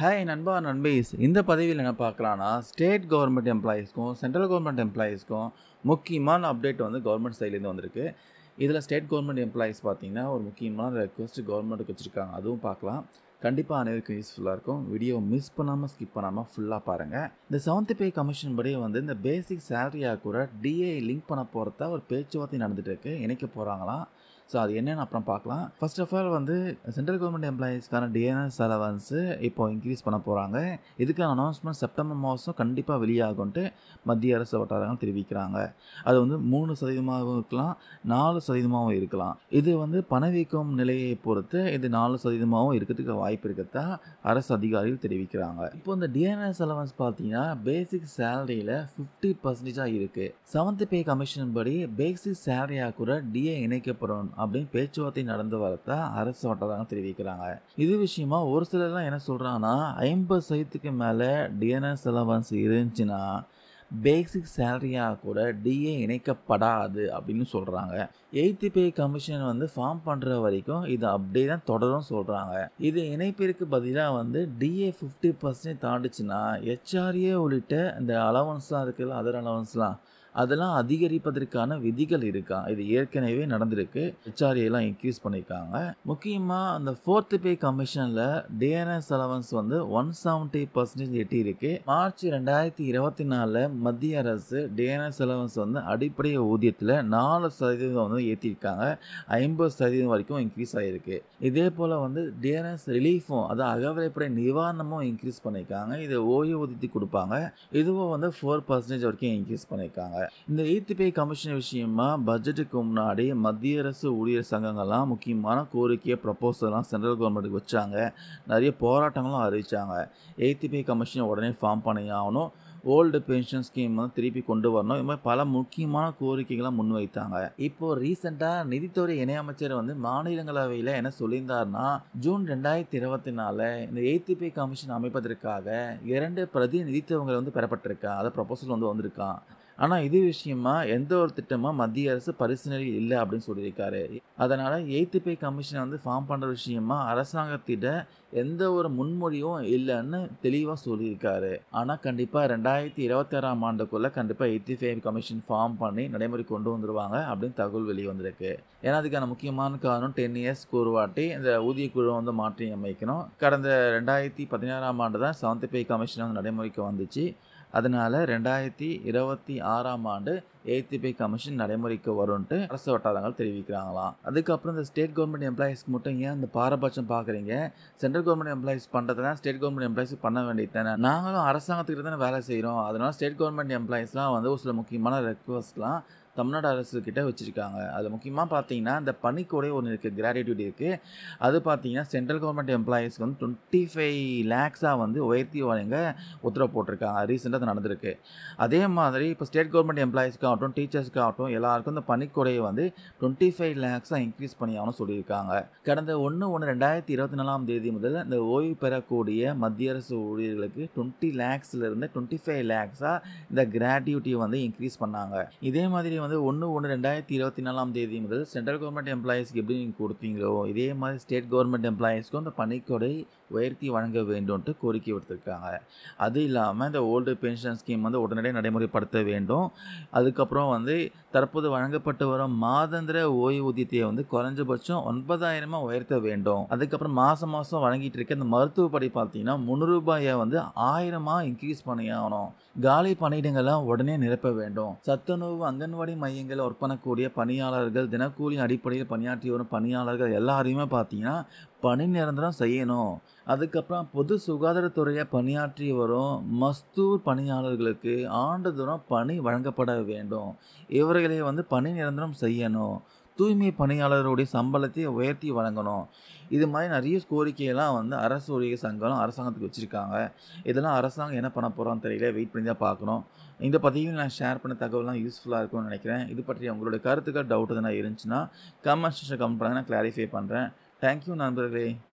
Hi நண்பா நண்பீஸ் இந்த பதவியில் என்ன பார்க்கலான்னா ஸ்டேட் கவர்மெண்ட் எம்ப்ளாயீஸ்க்கும் சென்ட்ரல் கவர்மெண்ட் எம்ப்ளாயீஸ்க்கும் முக்கியமான அப்டேட் வந்து கவர்மெண்ட் சைட்லேருந்து வந்திருக்கு இதில் ஸ்டேட் கவர்மெண்ட் எம்ப்ளாயீஸ் பார்த்திங்கன்னா ஒரு முக்கியமான ரெக்வஸ்ட் கவர்மெண்ட்டுக்கு வச்சுருக்காங்க அதுவும் பார்க்கலாம் கண்டிப்பாக அனைவருக்கும் யூஸ்ஃபுல்லாக இருக்கும் வீடியோ மிஸ் பண்ணாமல் ஸ்கிப் பண்ணாமல் ஃபுல்லாக பாருங்கள் இந்த செவன்த் பே கமிஷன் படி வந்து இந்த பேசிக் சேலரியாக கூட டிஏ லிங்க் பண்ண போகிறத ஒரு பேச்சுவார்த்தை நடந்துகிட்டு இருக்கு இணைக்க போகிறாங்களாம் ஸோ அது என்னென்னு அப்புறம் பார்க்கலாம் ஃபர்ஸ்ட் ஆஃப் ஆல் வந்து சென்ட்ரல் கவர்மெண்ட் எம்ப்ளாயீஸ்க்கான டிஎன்எஸ் அலவன்ஸு இப்போ இன்க்ரீஸ் பண்ண போகிறாங்க இதுக்கான அனௌன்ஸ்மெண்ட் செப்டம்பர் மாதம் கண்டிப்பாக வெளியாகும்ன்ட்டு மத்திய அரசு வட்டாரங்கள் தெரிவிக்கிறாங்க அது வந்து மூணு சதவீதமாகவும் இருக்கலாம் நாலு சதவீதமாகவும் இருக்கலாம் இது வந்து பணவீக்கம் நிலையை பொறுத்து இது நாலு சதவீதமாகவும் இருக்கிறதுக்கு வாய்ப்பு இருக்கிறதா அரசு அதிகாரிகள் தெரிவிக்கிறாங்க இப்போ இந்த டிஎன்எஸ் அலவன்ஸ் பார்த்தீங்கன்னா பேசிக் சேலரியில் ஃபிஃப்டி பர்சன்டேஜாக இருக்குது செவன்த் பே கமிஷன் படி பேசிக் சேலரியாக கூட டிஏ இணைக்கப்படும் அப்படின்னு பேச்சுவார்த்தை நடந்து வரத அரசு வட்டாரங்க தெரிவிக்கிறாங்க இது விஷயமா ஒரு சிலர்லாம் என்ன சொல்கிறாங்கன்னா ஐம்பது சதவீதத்துக்கு மேலே டிஎன்எஸ் அலவன்ஸ் இருந்துச்சுன்னா பேசிக் சேலரியாக கூட டிஏ இணைக்கப்படாது அப்படின்னு சொல்கிறாங்க எயித்து பே கமிஷன் வந்து ஃபார்ம் பண்ணுற வரைக்கும் இது அப்படியே தான் தொடரும் சொல்கிறாங்க இது இணைப்பிற்கு பதிலாக வந்து டிஏ ஃபிஃப்டி பர்சன்டேஜ் தாண்டிச்சுன்னா ஹெச்ஆர்ஏ உள்ளிட்ட இந்த அலவன்ஸ்லாம் இருக்குல்ல அதர் அலவன்ஸ்லாம் அதெல்லாம் அதிகரிப்பதற்கான விதிகள் இருக்கா இது ஏற்கனவே நடந்திருக்கு எச்ஆர்ஏலாம் இன்க்ரீஸ் பண்ணியிருக்காங்க முக்கியமாக அந்த ஃபோர்த் பே கமிஷனில் டிஎன்எஸ் அலவன்ஸ் வந்து ஒன் செவன்ட்டி பர்சன்டேஜ் எட்டியிருக்கு மார்ச் ரெண்டாயிரத்தி இருபத்தி நாலில் மத்திய அரசு டிஎன்எஸ் அலவன்ஸ் வந்து அடிப்படை ஊதியத்தில் நாலு சதவீதம் வந்து ஏற்றிருக்காங்க ஐம்பது சதவீதம் வரைக்கும் இன்க்ரீஸ் ஆகிருக்கு இதே போல் வந்து டிஎன்எஸ் ரிலீஃபும் அதாவது அகவரைப்படை நிவாரணமும் இன்க்ரீஸ் பண்ணியிருக்காங்க ஓய்வு ஓய்வூதியத்துக்கு கொடுப்பாங்க இதுவும் வந்து ஃபோர் பர்சன்டேஜ் வரைக்கும் இன்க்ரீஸ் பண்ணியிருக்காங்க இந்த எயித்து பே கமிஷன் விஷயமா பட்ஜெட்டுக்கு முன்னாடி மத்திய அரசு ஊழியர் சங்கங்கள்லாம் முக்கியமான கோரிக்கையை ப்ரப்போசல்லாம் சென்ட்ரல் கவர்மெண்ட்டுக்கு வச்சாங்க நிறைய போராட்டங்களும் அறிவித்தாங்க எய்த்து பே கமிஷனை உடனே ஃபார்ம் பண்ணி ஆகணும் ஓல்டு பென்ஷன் ஸ்கீம் வந்து திருப்பி கொண்டு வரணும் இது மாதிரி பல முக்கியமான கோரிக்கைகளை முன்வைத்தாங்க இப்போது ரீசெண்டாக நிதித்துறை இணையமைச்சர் வந்து மாநிலங்களவையில் என்ன சொல்லியிருந்தார்னா ஜூன் ரெண்டாயிரத்தி இருபத்தி நாலு இந்த பே கமிஷன் அமைப்பதற்காக இரண்டு பிரதிநிதித்துவங்கள் வந்து பெறப்பட்டிருக்கா அதை ப்ரொபோசல் வந்து வந்திருக்கான் ஆனால் இது விஷயமா எந்த ஒரு திட்டமாக மத்திய அரசு பரிசீலனை இல்லை அப்படின்னு சொல்லியிருக்காரு அதனால் எய்த்து பே கமிஷனை வந்து ஃபார்ம் பண்ணுற விஷயமா அரசாங்கத்திட்ட எந்த ஒரு முன்மொழியும் இல்லைன்னு தெளிவாக சொல்லியிருக்காரு ஆனால் கண்டிப்பாக ரெண்டாயிரத்தி இருபத்தாறாம் ஆண்டுக்குள்ளே கண்டிப்பாக எய்த்து பே கமிஷன் ஃபார்ம் பண்ணி நடைமுறை கொண்டு வந்துடுவாங்க அப்படின்னு தகவல் வெளியே வந்திருக்கு ஏன்னா அதுக்கான முக்கியமான காரணம் டென் இயர்ஸ்க்கு ஒரு வாட்டி இந்த ஊதிய குழு வந்து மாற்றி அமைக்கணும் கடந்த ரெண்டாயிரத்தி பதினாறாம் ஆண்டு தான் செவன்த் பே கமிஷன் வந்து நடைமுறைக்கு வந்துச்சு அதனால் ரெண்டாயிரத்தி இருபத்தி ஆறாம் ஆண்டு எய்த்தி பே கமிஷன் நடைமுறைக்கு வரும்ன்ட்டு அரசு வட்டாரங்கள் தெரிவிக்கிறாங்களாம் அதுக்கப்புறம் இந்த ஸ்டேட் கவர்மெண்ட் எம்ப்ளாயிஸ்க்கு மட்டும் ஏன் இந்த பாரபட்சம் பார்க்குறீங்க சென்ட்ரல் கவர்மெண்ட் எம்ப்ளாயிஸ் பண்ணுறதுனா ஸ்டேட் கவர்மெண்ட் எம்ப்ளாயிஸ் பண்ண வேண்டியது தானே நாங்களும் அரசாங்கத்துக்கு தானே வேலை செய்கிறோம் அதனால் ஸ்டேட் கவர்மெண்ட் எம்ப்ளாயீஸ்லாம் வந்து ஒரு சில முக்கியமான ரெக்வஸ்ட்லாம் தமிழ்நாடு அரசுக்கிட்ட வச்சுருக்காங்க அதில் முக்கியமாக பார்த்தீங்கன்னா இந்த பணிக்கூடை ஒன்று இருக்குது கிராட்டிடியூட் இருக்குது அது பார்த்தீங்கன்னா சென்ட்ரல் கவர்மெண்ட் எம்ப்ளாயீஸ்க்கு வந்து டுவெண்ட்டி ஃபைவ் லேக்ஸாக வந்து உயர்த்தி வழங்க உத்தரவு போட்டிருக்காங்க ரீசெண்டாக அது நடந்திருக்கு அதே மாதிரி இப்போ ஸ்டேட் கவர்மெண்ட் எம்ப்ளாயீஸ்க்கு டீச்சர்ஸ்க்காகட்டும் எல்லாருக்கும் இந்த பணிக்கூடையை வந்து டுவெண்ட்டி ஃபைவ் லேக்ஸாக இன்க்ரீஸ் பண்ணியாகணும் சொல்லியிருக்காங்க கடந்த ஒன்று ஒன்று ரெண்டாயிரத்தி இருபத்தி நாலாம் தேதி முதல் இந்த ஓய்வு பெறக்கூடிய மத்திய அரசு ஊழியர்களுக்கு டுவெண்ட்டி லேக்ஸ்லேருந்து டுவெண்ட்டி ஃபைவ் லேக்ஸாக இந்த கிராட்டியூட்டி வந்து இன்க்ரீஸ் பண்ணாங்க இதே மாதிரி வந்து ஒன்று ஒன்று ரெண்டாயிரத்தி இருபத்தி நாலாம் தேதி முதல் சென்ட்ரல் கவர்மெண்ட் எம்ப்ளாயீஸ்க்கு எப்படி நீங்கள் கொடுத்தீங்களோ இதே மாதிரி ஸ்டேட் கவர்மெண்ட் எம்ப்ளாயீஸ்க்கும் அந்த பணிக்கொடை உயர்த்தி வழங்க வேண்டும்ன்ட்டு கோரிக்கை விடுத்திருக்காங்க அது இல்லாமல் இந்த ஓல்டு பென்ஷன் ஸ்கீம் வந்து உடனடியாக நடைமுறைப்படுத்த வேண்டும் அதுக்கப்புறம் வந்து தற்போது வழங்கப்பட்டு வரும் மாதந்திர ஓய்வூதியத்தை வந்து குறைஞ்சபட்சம் ஒன்பதாயிரமாக உயர்த்த வேண்டும் அதுக்கப்புறம் மாதம் மாதம் வழங்கிட்டு இருக்க இந்த மருத்துவ படி பார்த்தீங்கன்னா முன்னூறுபாயை வந்து ஆயிரமாக இன்க்ரீஸ் பண்ணியாகணும் காலி பணியிடங்கள்லாம் உடனே நிரப்ப வேண்டும் சத்துணவு அங்கன்வாடி மையங்கள் ஒர்க் பண்ணக்கூடிய பணியாளர்கள் தினக்கூலி அடிப்படையில் பணியாற்றி வரும் பணியாளர்கள் எல்லாரையுமே பார்த்தீங்கன்னா பணி நிரந்தரம் செய்யணும் அதுக்கப்புறம் பொது சுகாதாரத்துறையை பணியாற்றி வரும் மஸ்தூர் பணியாளர்களுக்கு ஆண்டுதோறும் பணி வழங்கப்பட வேண்டும் இவர்களை வந்து பணி நிரந்தரம் செய்யணும் தூய்மை பணியாளருடைய சம்பளத்தை உயர்த்தி வழங்கணும் இது மாதிரி நிறைய கோரிக்கையெல்லாம் வந்து அரசு உரிய சங்கம் அரசாங்கத்துக்கு வச்சுருக்காங்க இதெல்லாம் அரசாங்கம் என்ன பண்ண போகிறோன்னு தெரியல வெயிட் பண்ணி தான் பார்க்கணும் இந்த பதிவில் நான் ஷேர் பண்ண தகவலாம் யூஸ்ஃபுல்லாக இருக்கும்னு நினைக்கிறேன் இது பற்றி உங்களுடைய கருத்துக்கள் டவுட் எதுனா இருந்துச்சுன்னா கமெண்ட் செக்ஷன் கமெண்ட் பண்ணுங்கள் நான் கிளாரிஃபை பண்ணுறேன் Thank you, Nandrare.